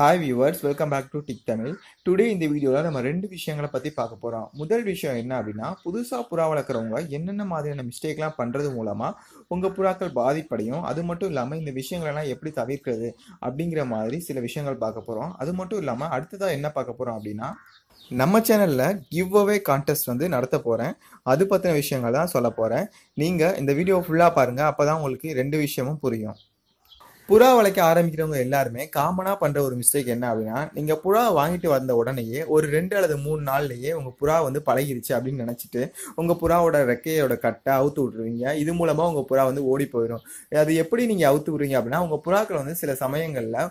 hi viewers welcome back to tech Tamil today இந்த வீடியோவில் நம்ம ரெண்டு விஷயங்களை பற்றி பார்க்க போகிறோம் முதல் விஷயம் என்ன அப்படின்னா புதுசாக புறா வளர்க்குறவங்க என்னென்ன மாதிரியான மிஸ்டேக்லாம் பண்ணுறது மூலமாக உங்கள் புறாக்கள் பாதிப்படையும் அது மட்டும் இல்லாமல் இந்த விஷயங்களெல்லாம் எப்படி தவிர்க்கிறது அப்படிங்கிற மாதிரி சில விஷயங்கள் பார்க்க போகிறோம் அது மட்டும் இல்லாமல் அடுத்ததாக என்ன பார்க்க போகிறோம் அப்படின்னா நம்ம சேனலில் கிவ் அவே கான்டெஸ்ட் வந்து நடத்த போகிறேன் அது பற்றின விஷயங்கள் தான் சொல்ல போகிறேன் நீங்கள் இந்த வீடியோ ஃபுல்லாக பாருங்கள் அப்போ தான் உங்களுக்கு ரெண்டு விஷயமும் புரியும் புறா வளைக்க ஆரம்பிக்கிறவங்க எல்லாருமே காமனாக பண்ணுற ஒரு மிஸ்டேக் என்ன அப்படின்னா நீங்கள் புறா வாங்கிட்டு வந்த உடனேயே ஒரு ரெண்டு அல்லது மூணு நாள்லேயே உங்கள் புறா வந்து பழகிருச்சு அப்படின்னு நினச்சிட்டு உங்கள் புறாவோட ரெக்கையோட கட்டை அவுத்து விட்ருவீங்க இது மூலமாக உங்கள் புறா வந்து ஓடி போயிடும் அது எப்படி நீங்கள் அவுத்து விடுறீங்க அப்படின்னா உங்கள் புறாக்களை வந்து சில சமயங்களில்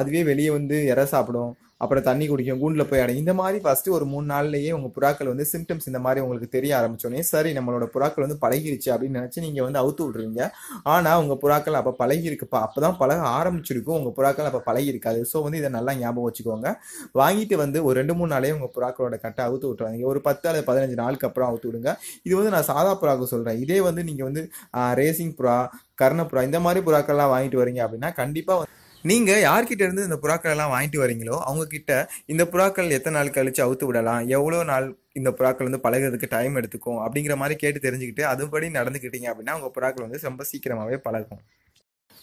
அதுவே வெளியே வந்து இற சாப்பிடும் அப்புறம் தண்ணி குடிக்கும் கூண்டில் போய் அடையும் இந்த மாதிரி ஃபஸ்ட்டு ஒரு மூணு நாள்லேயே உங்கள் புறாக்கள் வந்து சிம்டம்ஸ் இந்த மாதிரி உங்களுக்கு தெரிய ஆரம்பிச்சோன்னே சரி நம்மளோட புறாக்கள் வந்து பழகிருச்சு அப்படின்னு நினச்சி நீங்கள் வந்து அவுத்து விட்றீங்க ஆனால் உங்கள் புறாக்கள் அப்போ பழகிருக்குப்பா அப்போ தான் பழக ஆரம்பிச்சிருக்கும் உங்கள் புறாக்கள் அப்போ பழகிருக்காது ஸோ வந்து இதை நல்லா ஞாபகம் வச்சுக்கோங்க வாங்கிட்டு வந்து ஒரு ரெண்டு மூணு நாளே உங்கள் புறாக்களோட கட்டை அவுத்து விட்டுருவாங்க ஒரு பத்து அல்லது பதினஞ்சு நாளுக்கு அப்புறம் அவுத்து விடுங்க இது வந்து நான் சாதா புறாக்கு சொல்கிறேன் இதே வந்து நீங்கள் வந்து ரேசிங் புறா கர்ணப்புறா இந்த மாதிரி புறாக்கள்லாம் வாங்கிட்டு வரீங்க அப்படின்னா கண்டிப்பாக நீங்கள் யார்கிட்ட இருந்து இந்த புறாக்கள் எல்லாம் வாங்கிட்டு வரீங்களோ அவங்கக்கிட்ட இந்த புறாக்கள் எத்தனை நாள் கழிச்சு அவுத்து விடலாம் எவ்வளோ நாள் இந்த புறாக்கள் வந்து பழகிறதுக்கு டைம் எடுத்துக்கும் அப்படிங்கிற மாதிரி கேட்டு தெரிஞ்சுக்கிட்டு அதுபடி நடந்துக்கிட்டீங்க அப்படின்னா உங்கள் புறாக்கள் வந்து ரொம்ப சீக்கிரமாகவே பழகும்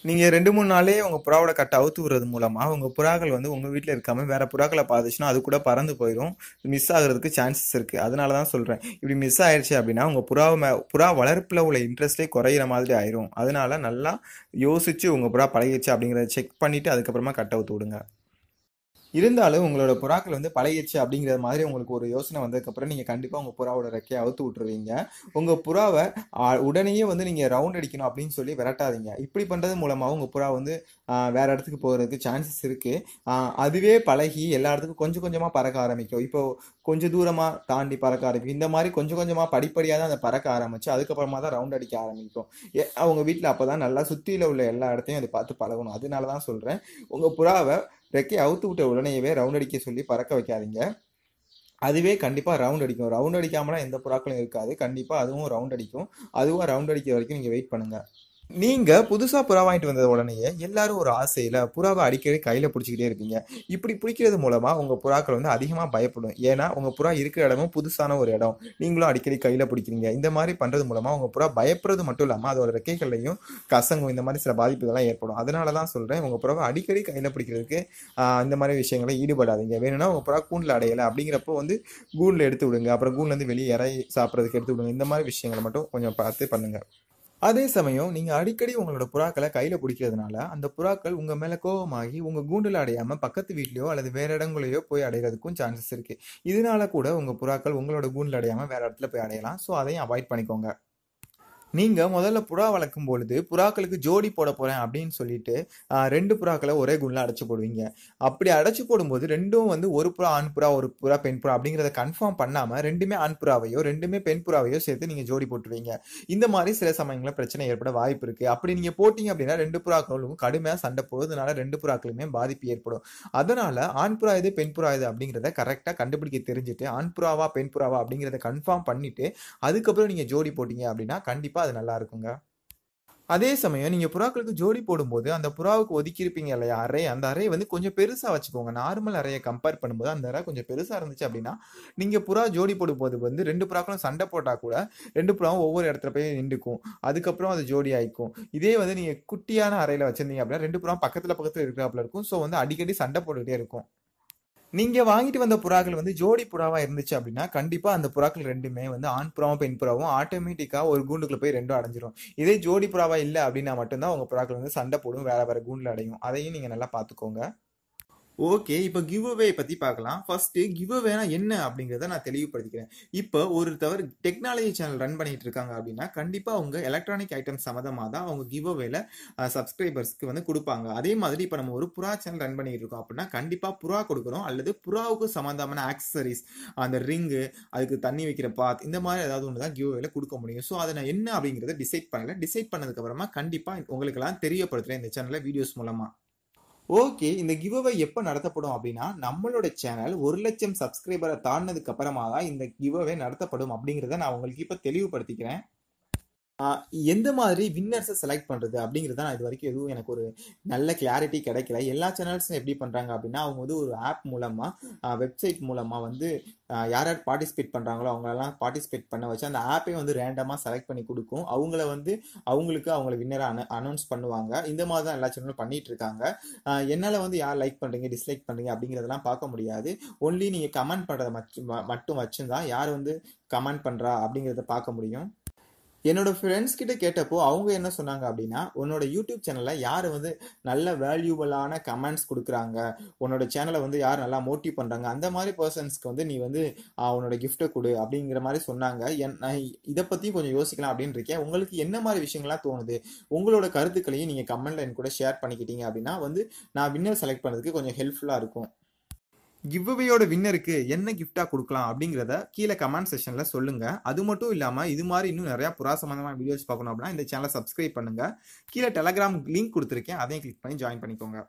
நீங்கள் ரெண்டு மூணு நாளே உங்கள் புறாவோட கட்டை அவுத்து விடுறது மூலமாக உங்கள் புறாக்கள் வந்து உங்கள் வீட்டில் இருக்காமல் வேறு புறாக்களை பார்த்துச்சுன்னா அது கூட பறந்து போயிடும் மிஸ் ஆகிறதுக்கு சான்சஸ் இருக்குது அதனால தான் சொல்கிறேன் இப்படி மிஸ் ஆயிடுச்சு அப்படின்னா உங்கள் புறாவை மே புறா வளர்ப்பில் உள்ள இன்ட்ரெஸ்ட்டே குறையிற மாதிரி ஆயிரும் அதனால நல்லா யோசித்து உங்கள் புறா பழகிடுச்சு அப்படிங்கிறத செக் பண்ணிவிட்டு அதுக்கப்புறமா கட்டை அவுத்து விடுங்க இருந்தாலும் உங்களோட புறாக்கள் வந்து பழகிடுச்சு அப்படிங்கிற மாதிரி உங்களுக்கு ஒரு யோசனை வந்ததுக்கப்புறம் நீங்கள் கண்டிப்பாக உங்கள் புறாவோட ரெக்கையை அவுத்து விட்டுருவீங்க உங்கள் புறாவை உடனே வந்து நீங்கள் ரவுண்ட் அடிக்கணும் அப்படின்னு சொல்லி விரட்டாதீங்க இப்படி பண்ணுறது மூலமாக உங்கள் புறா வந்து வேற இடத்துக்கு போகிறதுக்கு சான்சஸ் இருக்குது அதுவே பழகி எல்லா இடத்துக்கும் கொஞ்சம் கொஞ்சமாக பறக்க ஆரம்பிக்கும் இப்போ கொஞ்சம் தூரமாக தாண்டி பறக்க ஆரம்பிக்கும் இந்த மாதிரி கொஞ்சம் கொஞ்சமாக படிப்படியாக தான் அதை பறக்க ஆரம்பிச்சு அதுக்கப்புறமா தான் ரவுண்ட் அடிக்க ஆரம்பிக்கும் அவங்க வீட்டில் அப்போ தான் நல்லா சுற்றியில் உள்ள எல்லா இடத்தையும் அதை பார்த்து பழகணும் அதனால தான் சொல்கிறேன் உங்கள் புறாவை ரெக்கை அவுத்து விட்ட உடனேயவே ரவுண்ட் அடிக்க சொல்லி பறக்க வைக்காதீங்க அதுவே கண்டிப்பாக ரவுண்ட் அடிக்கும் ரவுண்ட் அடிக்காமலாம் எந்த புறாக்களும் இருக்காது கண்டிப்பாக அதுவும் ரவுண்ட் அடிக்கும் அதுவும் ரவுண்ட் அடிக்கிற வரைக்கும் நீங்கள் வெயிட் பண்ணுங்கள் நீங்க புதுசா புறா வாங்கிட்டு வந்த உடனேயே எல்லாரும் ஒரு ஆசையில புறாவை அடிக்கடி கையில பிடிச்சிக்கிட்டே இருப்பீங்க இப்படி பிடிக்கிறது மூலமா உங்க புறாக்கள் வந்து அதிகமா பயப்படும் ஏன்னா உங்க புறா இருக்கிற இடமும் புதுசான ஒரு இடம் நீங்களும் அடிக்கடி கையில பிடிக்கிறீங்க இந்த மாதிரி பண்றது மூலமா உங்க புறா பயப்படுறது மட்டும் இல்லாம அதோட ரெக்கைகள்லையும் கசங்கும் இந்த மாதிரி சில பாதிப்புகள்லாம் ஏற்படும் அதனால தான் சொல்றேன் உங்க புறாவை அடிக்கடி கையில பிடிக்கிறதுக்கு இந்த மாதிரி விஷயங்களை ஈடுபடாதீங்க வேணும்னா உங்க புறா கூண்டில் அடையலை அப்படிங்கிறப்போ வந்து கூண்டுல எடுத்து விடுங்க அப்புறம் கூண்டில் இருந்து வெளியே இறை சாப்பிட்றதுக்கு எடுத்து விடுங்க இந்த மாதிரி விஷயங்களை மட்டும் கொஞ்சம் பார்த்து பண்ணுங்க அதே சமயம் நீங்கள் அடிக்கடி உங்களோட புறாக்களை கையில் பிடிக்கிறதுனால அந்த புறாக்கள் உங்கள் மேலே கோபமாகி உங்கள் கூண்டில் அடையாமல் பக்கத்து வீட்லேயோ அல்லது வேறு இடங்களையோ போய் அடைகிறதுக்கும் சான்சஸ் இருக்குது இதனால கூட உங்கள் புறாக்கள் உங்களோட கூண்டில் அடையாமல் வேறு இடத்துல போய் அடையலாம் ஸோ அதையும் அவாய்ட் பண்ணிக்கோங்க நீங்கள் முதல்ல புறா வளர்க்கும் பொழுது புறாக்களுக்கு ஜோடி போட போறேன் அப்படின்னு சொல்லிட்டு ரெண்டு புறாக்களை ஒரே குண்டில் அடைச்சி போடுவீங்க அப்படி அடைச்சி போடும்போது ரெண்டும் வந்து ஒரு புறா ஆண் புறா ஒரு புறா பெண் புறா அப்படிங்கிறத கன்ஃபார்ம் பண்ணாமல் ரெண்டுமே ஆண் புறாவையோ ரெண்டுமே பெண் புறாவையோ சேர்த்து நீங்கள் ஜோடி போட்டுருவீங்க இந்த மாதிரி சில சமயங்களில் பிரச்சனை ஏற்பட வாய்ப்பு இருக்குது அப்படி நீங்கள் போட்டிங்க அப்படின்னா ரெண்டு புறாக்களும் கடுமையாக சண்டை போடுறதுனால ரெண்டு புறாக்களுமே பாதிப்பு ஏற்படும் அதனால் ஆண் புறா இது பெண் புறா இது அப்படிங்கிறத கரெக்டாக கண்டுபிடிக்க தெரிஞ்சுட்டு ஆண் புறாவா பெண் புறாவா அப்படிங்கிறத கன்ஃபார்ம் பண்ணிவிட்டு அதுக்கப்புறம் நீங்கள் ஜோடி போட்டிங்க அப்படின்னா கண்டிப்பாக கண்டிப்பாக அது நல்லா இருக்குங்க அதே சமயம் நீங்கள் புறாக்களுக்கு ஜோடி போடும்போது அந்த புறாவுக்கு ஒதுக்கியிருப்பீங்க இல்லையா அறை அந்த அறையை வந்து கொஞ்சம் பெருசாக வச்சுக்கோங்க நார்மல் அறையை கம்பேர் பண்ணும்போது அந்த அறை கொஞ்சம் பெருசாக இருந்துச்சு அப்படின்னா நீங்கள் புறா ஜோடி போடும்போது வந்து ரெண்டு புறாக்களும் சண்டை போட்டால் கூட ரெண்டு புறாவும் ஒவ்வொரு இடத்துல போய் நின்றுக்கும் அதுக்கப்புறம் அது ஜோடி ஆகிக்கும் இதே வந்து நீங்கள் குட்டியான அறையில் வச்சுருந்தீங்க அப்படின்னா ரெண்டு புறாவும் பக்கத்தில் பக்கத்தில் இருக்கிறாப்புல இருக்கும் ஸோ வந்து அடிக்கடி சண்டை போட்டுகிட்டே இருக்கும் நீங்கள் வாங்கிட்டு வந்த புறாக்கள் வந்து ஜோடி புறாவாக இருந்துச்சு அப்படின்னா கண்டிப்பாக அந்த புறாக்கள் ரெண்டுமே வந்து ஆண் புறாவும் பெண் புறாவும் ஆட்டோமேட்டிக்காக ஒரு கூண்டுக்குள்ள போய் ரெண்டும் அடைஞ்சிரும் இதே ஜோடி புறாவாக இல்லை அப்படின்னா மட்டும்தான் உங்கள் புறாக்கள் வந்து சண்டை போடும் வேற வேற கூண்டில் அடையும் அதையும் நீங்கள் நல்லா பார்த்துக்கோங்க ஓகே இப்போ கிவ் அவே பற்றி பார்க்கலாம் ஃபர்ஸ்ட்டு கிவ் அவேனா என்ன அப்படிங்கிறத நான் தெளிவுபடுத்திக்கிறேன் இப்போ ஒருத்தவர் டெக்னாலஜி சேனல் ரன் பண்ணிட்டு இருக்காங்க அப்படின்னா கண்டிப்பாக அவங்க எலக்ட்ரானிக் ஐட்டம் சம்மந்தமாக தான் அவங்க கிவ் அவேல சப்ஸ்கிரைபர்ஸ்க்கு வந்து கொடுப்பாங்க அதே மாதிரி இப்போ நம்ம ஒரு புறா சேனல் ரன் பண்ணிட்டு இருக்கோம் அப்படின்னா கண்டிப்பாக புறா கொடுக்குறோம் அல்லது புறாவுக்கு சம்மந்தமான ஆக்சசரிஸ் அந்த ரிங்கு அதுக்கு தண்ணி வைக்கிற பாத் இந்த மாதிரி ஏதாவது ஒன்று தான் கிவ் அவேல கொடுக்க முடியும் ஸோ அதை நான் என்ன அப்படிங்கிறத டிசைட் பண்ணல டிசைட் பண்ணதுக்கப்புறமா கண்டிப்பாக உங்களுக்கெல்லாம் தெரியப்படுத்துகிறேன் இந்த சேனலில் வீடியோஸ் மூலமாக ஓகே இந்த கிவ் அவே எப்போ நடத்தப்படும் அப்படின்னா நம்மளோட சேனல் ஒரு லட்சம் சப்ஸ்கிரைபரை தாண்டினதுக்கு அப்புறமா தான் இந்த கிவ் அவே நடத்தப்படும் அப்படிங்கிறத நான் உங்களுக்கு இப்போ தெளிவுபடுத்திக்கிறேன் எந்த மாதிரி வின்னர்ஸை செலக்ட் பண்ணுறது அப்படிங்கிறது தான் இது வரைக்கும் எதுவும் எனக்கு ஒரு நல்ல கிளாரிட்டி கிடைக்கல எல்லா சேனல்ஸும் எப்படி பண்ணுறாங்க அப்படின்னா அவங்க வந்து ஒரு ஆப் மூலமாக வெப்சைட் மூலமாக வந்து யார் யார் பார்ட்டிசிபேட் பண்ணுறாங்களோ அவங்களெல்லாம் பார்ட்டிசிபேட் பண்ண வச்சு அந்த ஆப்பே வந்து ரேண்டமாக செலக்ட் பண்ணி கொடுக்கும் அவங்கள வந்து அவங்களுக்கு அவங்கள வின்னரை அன அனௌன்ஸ் பண்ணுவாங்க இந்த மாதிரி தான் எல்லா சேனலும் பண்ணிட்டு இருக்காங்க என்னால் வந்து யார் லைக் பண்ணுறீங்க டிஸ்லைக் பண்ணுறீங்க அப்படிங்கிறதெல்லாம் பார்க்க முடியாது ஒன்லி நீங்கள் கமெண்ட் பண்ணுறத மட்டும் மட்டும் வச்சுருந்தா யார் வந்து கமெண்ட் பண்ணுறா அப்படிங்கிறத பார்க்க முடியும் என்னோட ஃப்ரெண்ட்ஸ் கிட்ட கேட்டப்போ அவங்க என்ன சொன்னாங்க அப்படின்னா உன்னோட யூடியூப் சேனல்ல யார் வந்து நல்ல வேல்யூபிளான கமெண்ட்ஸ் கொடுக்குறாங்க உன்னோட சேனலை வந்து யார் நல்லா மோட்டிவ் பண்ணுறாங்க அந்த மாதிரி பர்சன்ஸ்க்கு வந்து நீ வந்து உன்னோட கிஃப்ட்டை கொடு அப்படிங்கிற மாதிரி சொன்னாங்க என் இதை பத்தியும் கொஞ்சம் யோசிக்கலாம் அப்படின்னு இருக்கேன் உங்களுக்கு என்ன மாதிரி விஷயங்கள்லாம் தோணுது உங்களோட கருத்துக்களையும் நீங்கள் கமெண்ட்ல என் கூட ஷேர் பண்ணிக்கிட்டீங்க அப்படின்னா வந்து நான் வின்னர் செலக்ட் பண்ணுறதுக்கு கொஞ்சம் ஹெல்ப்ஃபுல்லாக இருக்கும் கிவ்வையோட வின்னருக்கு என்ன கிஃப்டா கொடுக்கலாம் அப்படிங்கிறத கீழே கமெண்ட் செஷன்ல சொல்லுங்க அது மட்டும் இல்லாம இது மாதிரி இன்னும் நிறைய புறா சம்பந்தமான வீடியோஸ் பார்க்கணும் அப்படின்னா இந்த சேனலை சப்ஸ்கிரைப் பண்ணுங்க கீழே டெலகிராம் லிங்க் கொடுத்துருக்கேன் அதையும் கிளிக் பண்ணி ஜாயின் பண்ணிக்கோங்க